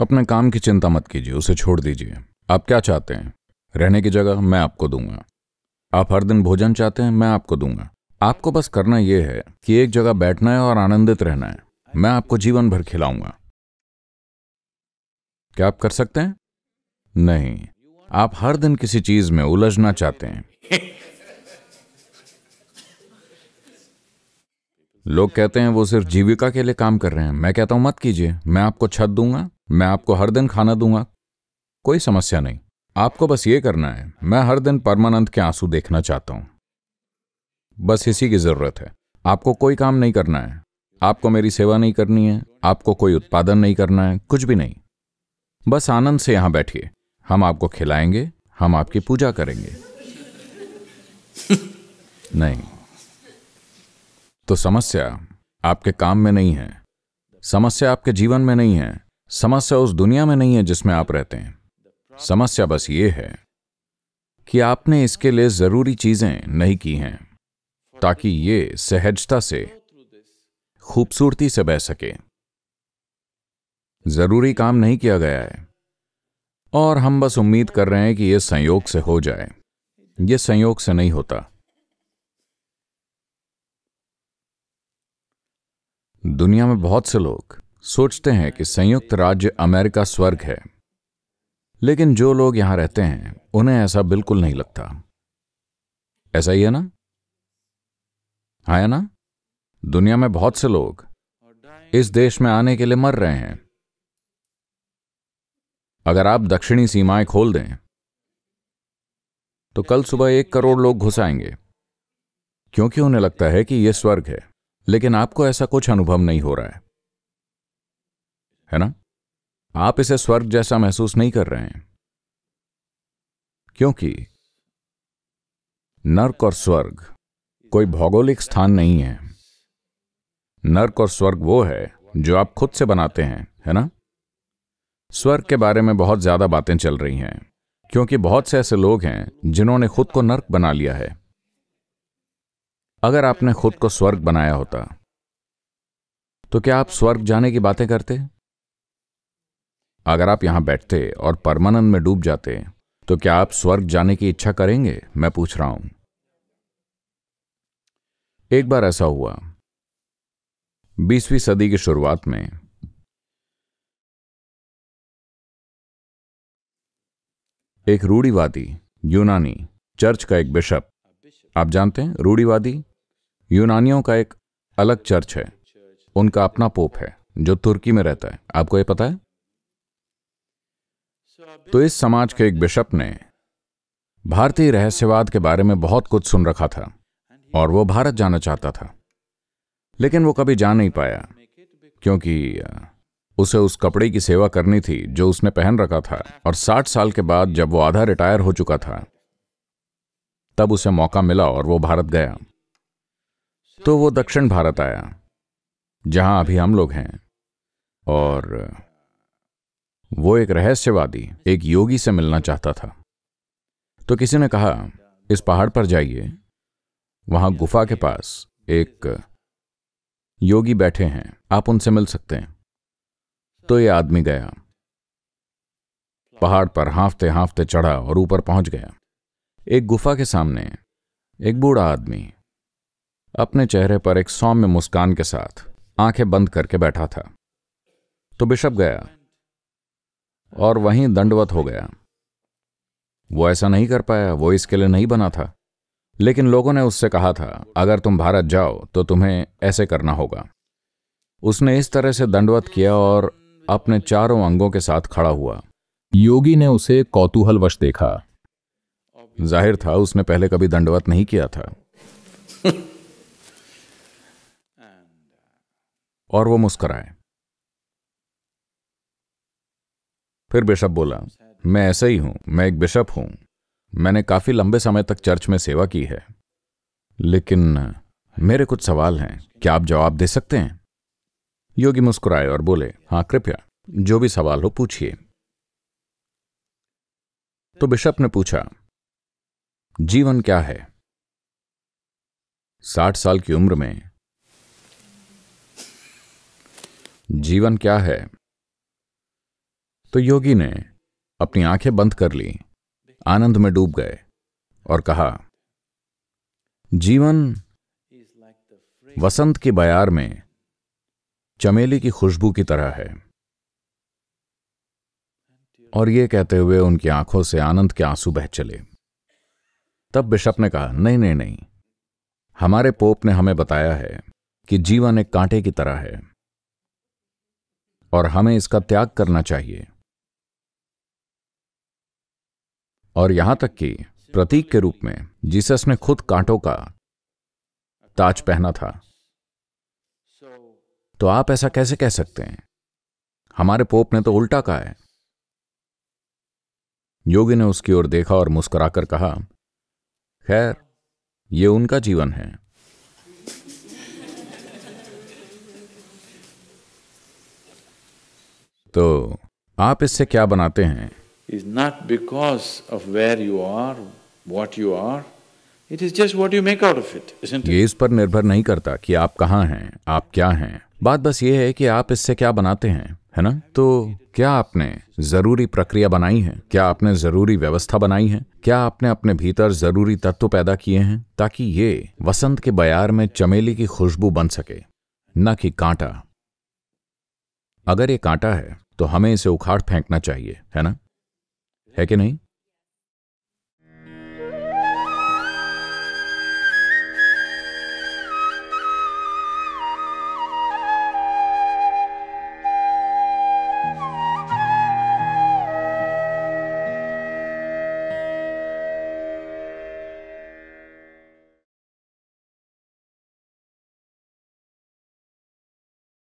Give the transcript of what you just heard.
अपने काम की चिंता मत कीजिए उसे छोड़ दीजिए आप क्या चाहते हैं रहने की जगह मैं आपको दूंगा आप हर दिन भोजन चाहते हैं मैं आपको दूंगा आपको बस करना यह है कि एक जगह बैठना है और आनंदित रहना है मैं आपको जीवन भर खिलाऊंगा क्या आप कर सकते हैं नहीं आप हर दिन किसी चीज में उलझना चाहते हैं लोग कहते हैं वो सिर्फ जीविका के लिए काम कर रहे हैं मैं कहता हूं मत कीजिए मैं आपको छत दूंगा मैं आपको हर दिन खाना दूंगा कोई समस्या नहीं आपको बस ये करना है मैं हर दिन परमानंद के आंसू देखना चाहता हूं बस इसी की ज़रूरत है आपको कोई काम नहीं करना है आपको मेरी सेवा नहीं करनी है आपको कोई उत्पादन नहीं करना है कुछ भी नहीं बस आनंद से यहां बैठिए हम आपको खिलाएंगे हम आपकी पूजा करेंगे नहीं तो समस्या आपके काम में नहीं है समस्या आपके जीवन में नहीं है समस्या उस दुनिया में नहीं है जिसमें आप रहते हैं समस्या बस ये है कि आपने इसके लिए जरूरी चीजें नहीं की हैं ताकि ये सहजता से खूबसूरती से बह सके जरूरी काम नहीं किया गया है और हम बस उम्मीद कर रहे हैं कि यह संयोग से हो जाए यह संयोग से नहीं होता दुनिया में बहुत से लोग सोचते हैं कि संयुक्त राज्य अमेरिका स्वर्ग है लेकिन जो लोग यहां रहते हैं उन्हें ऐसा बिल्कुल नहीं लगता ऐसा ही है ना हाँ या ना दुनिया में बहुत से लोग इस देश में आने के लिए मर रहे हैं अगर आप दक्षिणी सीमाएं खोल दें तो कल सुबह एक करोड़ लोग घुस आएंगे क्योंकि उन्हें लगता है कि यह स्वर्ग है लेकिन आपको ऐसा कुछ अनुभव नहीं हो रहा है है ना आप इसे स्वर्ग जैसा महसूस नहीं कर रहे हैं क्योंकि नर्क और स्वर्ग कोई भौगोलिक स्थान नहीं है नर्क और स्वर्ग वो है जो आप खुद से बनाते हैं है ना स्वर्ग के बारे में बहुत ज्यादा बातें चल रही हैं क्योंकि बहुत से ऐसे लोग हैं जिन्होंने खुद को नर्क बना लिया है अगर आपने खुद को स्वर्ग बनाया होता तो क्या आप स्वर्ग जाने की बातें करते अगर आप यहां बैठते और परमानंद में डूब जाते तो क्या आप स्वर्ग जाने की इच्छा करेंगे मैं पूछ रहा हूं एक बार ऐसा हुआ बीसवीं सदी की शुरुआत में एक रूढ़ीवादी यूनानी चर्च का एक बिशप आप जानते हैं रूढ़ीवादी यूनानियों का एक अलग चर्च है उनका अपना पोप है जो तुर्की में रहता है आपको यह पता है तो इस समाज के एक बिशप ने भारतीय रहस्यवाद के बारे में बहुत कुछ सुन रखा था और वो भारत जाना चाहता था लेकिन वो कभी जा नहीं पाया क्योंकि उसे उस कपड़े की सेवा करनी थी जो उसने पहन रखा था और 60 साल के बाद जब वो आधा रिटायर हो चुका था तब उसे मौका मिला और वो भारत गया तो वो दक्षिण भारत आया जहां अभी हम लोग हैं और वो एक रहस्यवादी एक योगी से मिलना चाहता था तो किसी ने कहा इस पहाड़ पर जाइए वहां गुफा के पास एक योगी बैठे हैं आप उनसे मिल सकते हैं तो ये आदमी गया पहाड़ पर हाफते हाफते चढ़ा और ऊपर पहुंच गया एक गुफा के सामने एक बूढ़ा आदमी अपने चेहरे पर एक सौम्य मुस्कान के साथ आंखें बंद करके बैठा था तो बिशप गया और वहीं दंडवत हो गया वो ऐसा नहीं कर पाया वो इसके लिए नहीं बना था लेकिन लोगों ने उससे कहा था अगर तुम भारत जाओ तो तुम्हें ऐसे करना होगा उसने इस तरह से दंडवत किया और अपने चारों अंगों के साथ खड़ा हुआ योगी ने उसे कौतूहलवश देखा जाहिर था उसने पहले कभी दंडवत नहीं किया था और वो मुस्कराए फिर बिशप बोला मैं ऐसा ही हूं मैं एक बिशप हूं मैंने काफी लंबे समय तक चर्च में सेवा की है लेकिन मेरे कुछ सवाल हैं क्या आप जवाब दे सकते हैं योगी मुस्कुराए और बोले हाँ कृपया जो भी सवाल हो पूछिए तो बिशप ने पूछा जीवन क्या है साठ साल की उम्र में जीवन क्या है तो योगी ने अपनी आंखें बंद कर ली आनंद में डूब गए और कहा जीवन वसंत के बयार में चमेली की खुशबू की तरह है और ये कहते हुए उनकी आंखों से आनंद के आंसू बह चले तब बिशप ने कहा नहीं नहीं नहीं हमारे पोप ने हमें बताया है कि जीवन एक कांटे की तरह है और हमें इसका त्याग करना चाहिए और यहां तक कि प्रतीक के रूप में जीसस ने खुद कांटों का ताज पहना था तो आप ऐसा कैसे कह सकते हैं हमारे पोप ने तो उल्टा कहा है योगी ने उसकी ओर देखा और मुस्कुराकर कहा खैर ये उनका जीवन है तो आप इससे क्या बनाते हैं is not because of where you are, what you are, it is just what you make out of it, isn't it? ये इस पर निर्भर नहीं करता कि आप कहाँ हैं, आप क्या हैं। बात बस ये है कि आप इससे क्या बनाते हैं, है ना? तो क्या आपने जरूरी प्रक्रिया बनाई है क्या आपने जरूरी व्यवस्था बनाई है क्या आपने अपने भीतर जरूरी तत्व पैदा किए हैं ताकि ये वसंत के बयार में चमेली की खुशबू बन सके न कि कांटा अगर ये कांटा है तो हमें इसे उखाड़ फेंकना चाहिए है ना है कि नहीं